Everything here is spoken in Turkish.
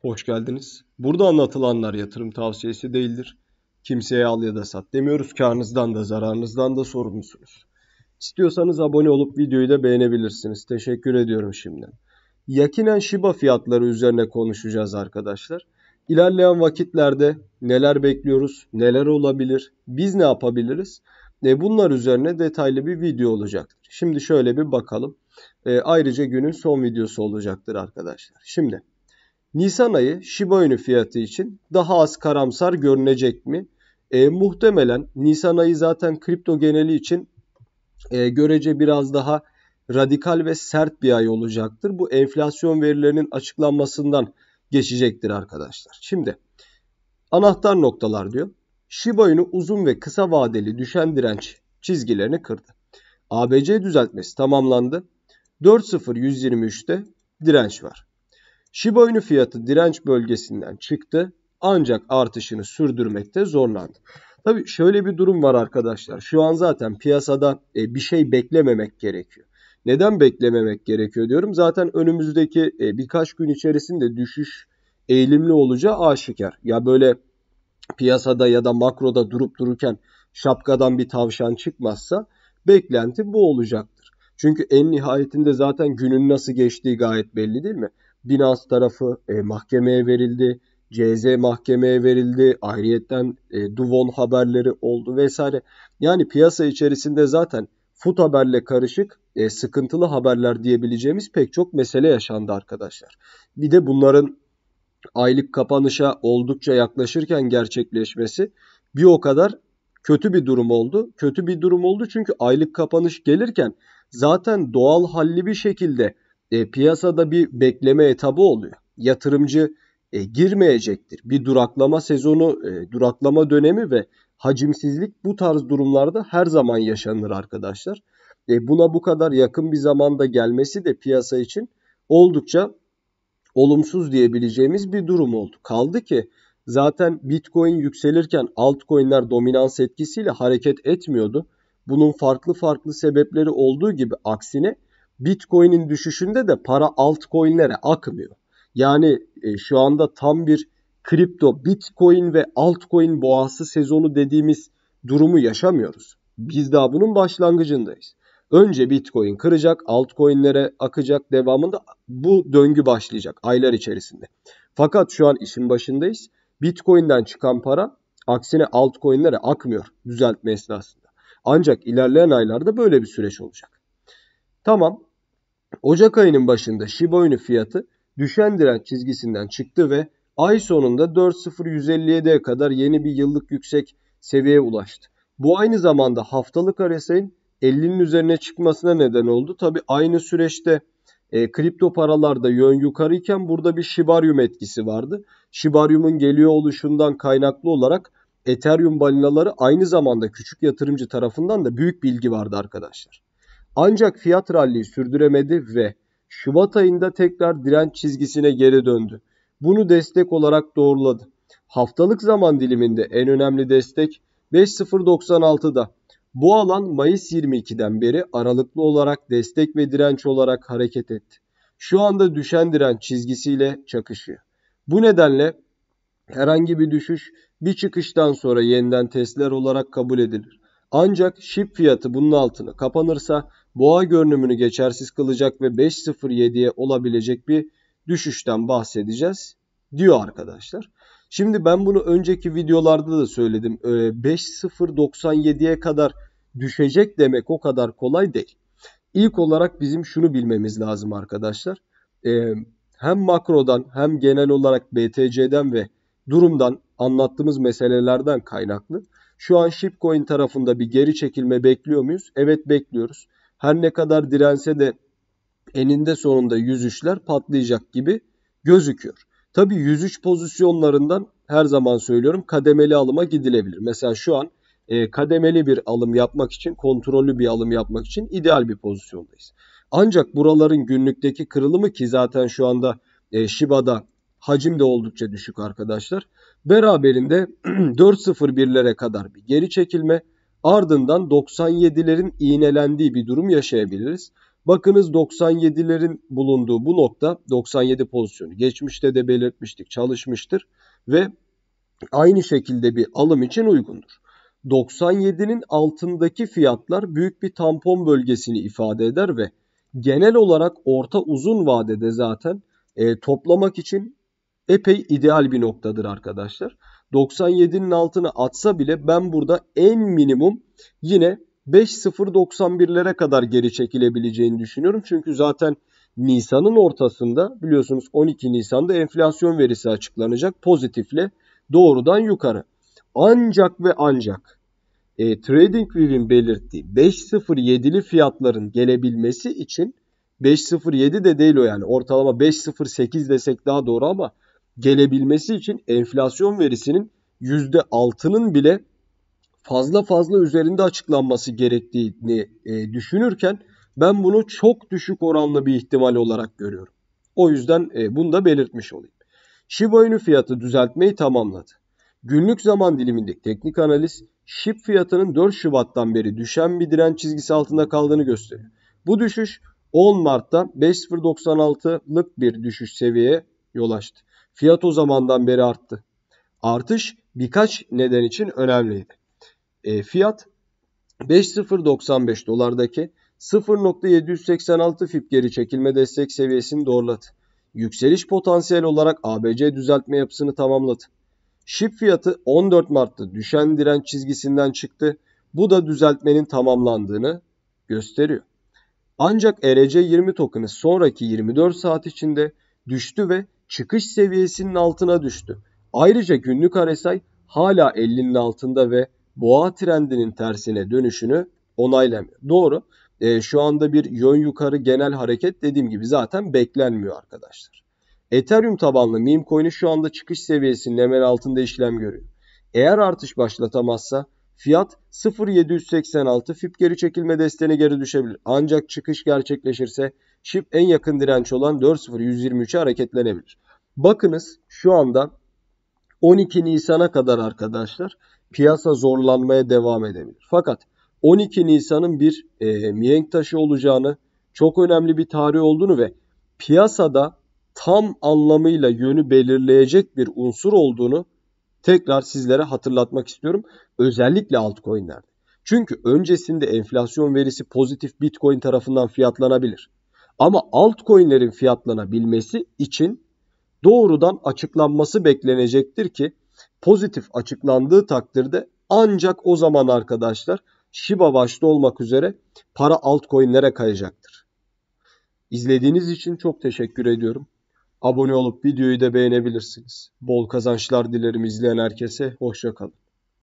Hoş geldiniz. Burada anlatılanlar yatırım tavsiyesi değildir. Kimseye al ya da sat demiyoruz. Karnınızdan da zararınızdan da sorumlusunuz. İstiyorsanız abone olup videoyu da beğenebilirsiniz. Teşekkür ediyorum şimdiden. Yakinen Shiba fiyatları üzerine konuşacağız arkadaşlar. İlerleyen vakitlerde neler bekliyoruz, neler olabilir, biz ne yapabiliriz? E bunlar üzerine detaylı bir video olacaktır. Şimdi şöyle bir bakalım. E ayrıca günün son videosu olacaktır arkadaşlar. Şimdi Nisan ayı Shiba Inu fiyatı için daha az karamsar görünecek mi? E, muhtemelen Nisan ayı zaten kripto geneli için e, görece biraz daha radikal ve sert bir ay olacaktır. Bu enflasyon verilerinin açıklanmasından geçecektir arkadaşlar. Şimdi anahtar noktalar diyor. Shiba Inu uzun ve kısa vadeli düşen direnç çizgilerini kırdı. ABC düzeltmesi tamamlandı. 4.0123'te direnç var. Shiba Inu fiyatı direnç bölgesinden çıktı ancak artışını sürdürmekte zorlandı. Tabii şöyle bir durum var arkadaşlar. Şu an zaten piyasada e, bir şey beklememek gerekiyor. Neden beklememek gerekiyor diyorum. Zaten önümüzdeki e, birkaç gün içerisinde düşüş eğilimli olacağı aşikar. Ya böyle piyasada ya da makroda durup dururken şapkadan bir tavşan çıkmazsa beklenti bu olacaktır. Çünkü en nihayetinde zaten günün nasıl geçtiği gayet belli değil mi? Binans tarafı e, mahkemeye verildi. CZ mahkemeye verildi. Ayrıyetten e, Duvon haberleri oldu vesaire. Yani piyasa içerisinde zaten fut haberle karışık e, sıkıntılı haberler diyebileceğimiz pek çok mesele yaşandı arkadaşlar. Bir de bunların aylık kapanışa oldukça yaklaşırken gerçekleşmesi bir o kadar kötü bir durum oldu. Kötü bir durum oldu çünkü aylık kapanış gelirken zaten doğal halli bir şekilde e, piyasada bir bekleme etabı oluyor. Yatırımcı e, girmeyecektir. Bir duraklama sezonu, e, duraklama dönemi ve hacimsizlik bu tarz durumlarda her zaman yaşanır arkadaşlar. E, buna bu kadar yakın bir zamanda gelmesi de piyasa için oldukça olumsuz diyebileceğimiz bir durum oldu. Kaldı ki zaten Bitcoin yükselirken altcoin'ler dominans etkisiyle hareket etmiyordu. Bunun farklı farklı sebepleri olduğu gibi aksine Bitcoin'in düşüşünde de para altcoin'lere akmıyor. Yani e, şu anda tam bir kripto, Bitcoin ve altcoin boğası sezonu dediğimiz durumu yaşamıyoruz. Biz daha bunun başlangıcındayız. Önce Bitcoin kıracak, altcoin'lere akacak, devamında bu döngü başlayacak aylar içerisinde. Fakat şu an işin başındayız. Bitcoin'den çıkan para aksine altcoin'lere akmıyor düzeltme esnasında. Ancak ilerleyen aylarda böyle bir süreç olacak. Tamam Ocak ayının başında Shiba Inu fiyatı düşen direnç çizgisinden çıktı ve ay sonunda 4.0157'ye kadar yeni bir yıllık yüksek seviyeye ulaştı. Bu aynı zamanda haftalık RSI'nin 50'nin üzerine çıkmasına neden oldu. Tabi aynı süreçte e, kripto paralarda yön yukarıyken burada bir şibaryum etkisi vardı. Şibaryumun geliyor oluşundan kaynaklı olarak Ethereum balinaları aynı zamanda küçük yatırımcı tarafından da büyük bilgi vardı arkadaşlar. Ancak fiyat ralliyi sürdüremedi ve Şubat ayında tekrar direnç çizgisine geri döndü. Bunu destek olarak doğruladı. Haftalık zaman diliminde en önemli destek 5.096'da. Bu alan Mayıs 22'den beri aralıklı olarak destek ve direnç olarak hareket etti. Şu anda düşen direnç çizgisiyle çakışıyor. Bu nedenle herhangi bir düşüş bir çıkıştan sonra yeniden testler olarak kabul edilir. Ancak şip fiyatı bunun altını kapanırsa boğa görünümünü geçersiz kılacak ve 5.07'ye olabilecek bir düşüşten bahsedeceğiz diyor arkadaşlar. Şimdi ben bunu önceki videolarda da söyledim. 5.097'ye ee, kadar düşecek demek o kadar kolay değil. İlk olarak bizim şunu bilmemiz lazım arkadaşlar. Ee, hem makrodan hem genel olarak BTC'den ve durumdan anlattığımız meselelerden kaynaklı. Şu an Shipcoin tarafında bir geri çekilme bekliyor muyuz? Evet bekliyoruz her ne kadar dirense de eninde sonunda 103'ler patlayacak gibi gözüküyor. Tabi 103 pozisyonlarından her zaman söylüyorum kademeli alıma gidilebilir. Mesela şu an e, kademeli bir alım yapmak için, kontrollü bir alım yapmak için ideal bir pozisyondayız. Ancak buraların günlükteki kırılımı ki zaten şu anda e, Shiba'da hacim de oldukça düşük arkadaşlar. Beraberinde 4.01'lere kadar bir geri çekilme, Ardından 97'lerin iğnelendiği bir durum yaşayabiliriz. Bakınız 97'lerin bulunduğu bu nokta 97 pozisyonu. Geçmişte de belirtmiştik çalışmıştır ve aynı şekilde bir alım için uygundur. 97'nin altındaki fiyatlar büyük bir tampon bölgesini ifade eder ve genel olarak orta uzun vadede zaten e, toplamak için epey ideal bir noktadır arkadaşlar. 97'nin altına atsa bile ben burada en minimum yine 5.091'lere kadar geri çekilebileceğini düşünüyorum. Çünkü zaten Nisan'ın ortasında biliyorsunuz 12 Nisan'da enflasyon verisi açıklanacak pozitifle doğrudan yukarı. Ancak ve ancak e, TradingView'in belirttiği 5.07'li fiyatların gelebilmesi için 5.07 de değil o yani ortalama 5.08 desek daha doğru ama gelebilmesi için enflasyon verisinin %6'nın bile fazla fazla üzerinde açıklanması gerektiğini e, düşünürken ben bunu çok düşük oranlı bir ihtimal olarak görüyorum. O yüzden e, bunu da belirtmiş olayım. Shiba Inu fiyatı düzeltmeyi tamamladı. Günlük zaman dilimindeki teknik analiz SHIB fiyatının 4 Şubat'tan beri düşen bir direnç çizgisi altında kaldığını gösteriyor. Bu düşüş 10 Mart'ta 5.096'lık bir düşüş seviyeye yol açtı fiyat o zamandan beri arttı. Artış birkaç neden için önemliydi. E, fiyat 5095 dolardaki 0.786 FIP geri çekilme destek seviyesini doğruladı. Yükseliş potansiyeli olarak ABC düzeltme yapısını tamamladı. Şip fiyatı 14 Mart'ta düşen direnç çizgisinden çıktı. Bu da düzeltmenin tamamlandığını gösteriyor. Ancak ERC20 token'ı sonraki 24 saat içinde düştü ve çıkış seviyesinin altına düştü. Ayrıca günlük RSI hala 50'nin altında ve boğa trendinin tersine dönüşünü onaylamıyor. Doğru. E, şu anda bir yön yukarı genel hareket dediğim gibi zaten beklenmiyor arkadaşlar. Ethereum tabanlı meme coin'i şu anda çıkış seviyesinin hemen altında işlem görüyor. Eğer artış başlatamazsa fiyat 0.786 fip geri çekilme desteğine geri düşebilir. Ancak çıkış gerçekleşirse Çip en yakın direnç olan 4.0.123'e hareketlenebilir. Bakınız şu anda 12 Nisan'a kadar arkadaşlar piyasa zorlanmaya devam edebilir. Fakat 12 Nisan'ın bir e, mihenk taşı olacağını, çok önemli bir tarih olduğunu ve piyasada tam anlamıyla yönü belirleyecek bir unsur olduğunu tekrar sizlere hatırlatmak istiyorum. Özellikle altcoin'lerde. Çünkü öncesinde enflasyon verisi pozitif Bitcoin tarafından fiyatlanabilir. Ama altcoin'lerin fiyatlanabilmesi için doğrudan açıklanması beklenecektir ki pozitif açıklandığı takdirde ancak o zaman arkadaşlar Shiba başta olmak üzere para altcoin'lere kayacaktır. İzlediğiniz için çok teşekkür ediyorum. Abone olup videoyu da beğenebilirsiniz. Bol kazançlar dilerim izleyen herkese. Hoşçakalın.